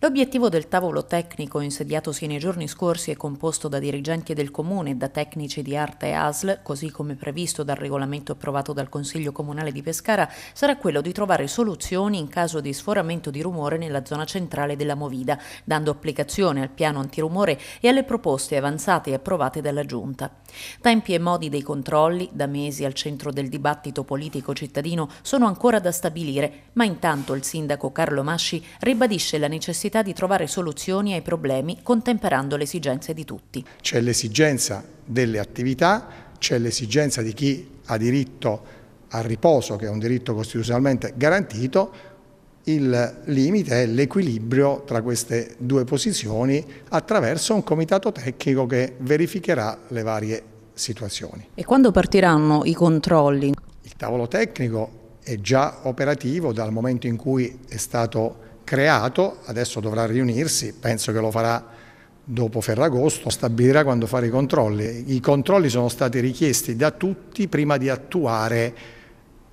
L'obiettivo del tavolo tecnico insediatosi nei giorni scorsi e composto da dirigenti del comune e da tecnici di arte e ASL, così come previsto dal regolamento approvato dal Consiglio Comunale di Pescara, sarà quello di trovare soluzioni in caso di sforamento di rumore nella zona centrale della Movida, dando applicazione al piano antirumore e alle proposte avanzate e approvate dalla Giunta. Tempi e modi dei controlli, da mesi al centro del dibattito politico cittadino, sono ancora da stabilire, ma intanto il sindaco Carlo Masci ribadisce la necessità necessità di trovare soluzioni ai problemi contemperando le esigenze di tutti. C'è l'esigenza delle attività, c'è l'esigenza di chi ha diritto al riposo, che è un diritto costituzionalmente garantito, il limite è l'equilibrio tra queste due posizioni attraverso un comitato tecnico che verificherà le varie situazioni. E quando partiranno i controlli? Il tavolo tecnico è già operativo dal momento in cui è stato creato, adesso dovrà riunirsi, penso che lo farà dopo Ferragosto, stabilirà quando fare i controlli. I controlli sono stati richiesti da tutti prima di attuare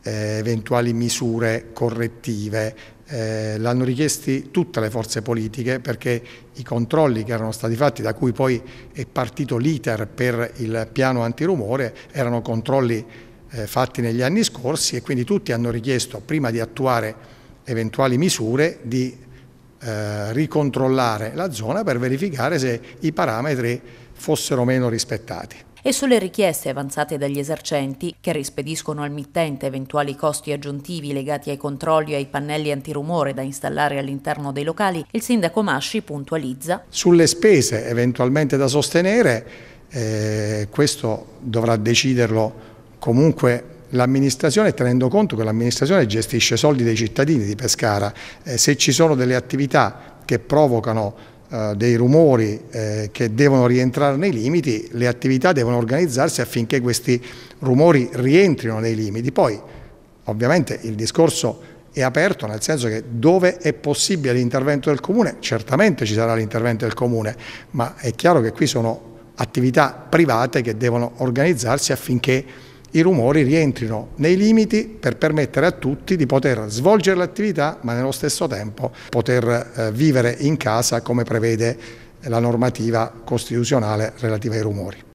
eh, eventuali misure correttive. Eh, L'hanno richiesti tutte le forze politiche perché i controlli che erano stati fatti, da cui poi è partito l'iter per il piano antirumore, erano controlli eh, fatti negli anni scorsi e quindi tutti hanno richiesto prima di attuare eventuali misure di eh, ricontrollare la zona per verificare se i parametri fossero meno rispettati e sulle richieste avanzate dagli esercenti che rispediscono al mittente eventuali costi aggiuntivi legati ai controlli e ai pannelli antirumore da installare all'interno dei locali, il sindaco Masci puntualizza. Sulle spese eventualmente da sostenere, eh, questo dovrà deciderlo comunque l'amministrazione tenendo conto che l'amministrazione gestisce soldi dei cittadini di Pescara, eh, se ci sono delle attività che provocano eh, dei rumori eh, che devono rientrare nei limiti, le attività devono organizzarsi affinché questi rumori rientrino nei limiti. Poi ovviamente il discorso è aperto nel senso che dove è possibile l'intervento del comune, certamente ci sarà l'intervento del comune, ma è chiaro che qui sono attività private che devono organizzarsi affinché i rumori rientrino nei limiti per permettere a tutti di poter svolgere l'attività ma nello stesso tempo poter eh, vivere in casa come prevede la normativa costituzionale relativa ai rumori.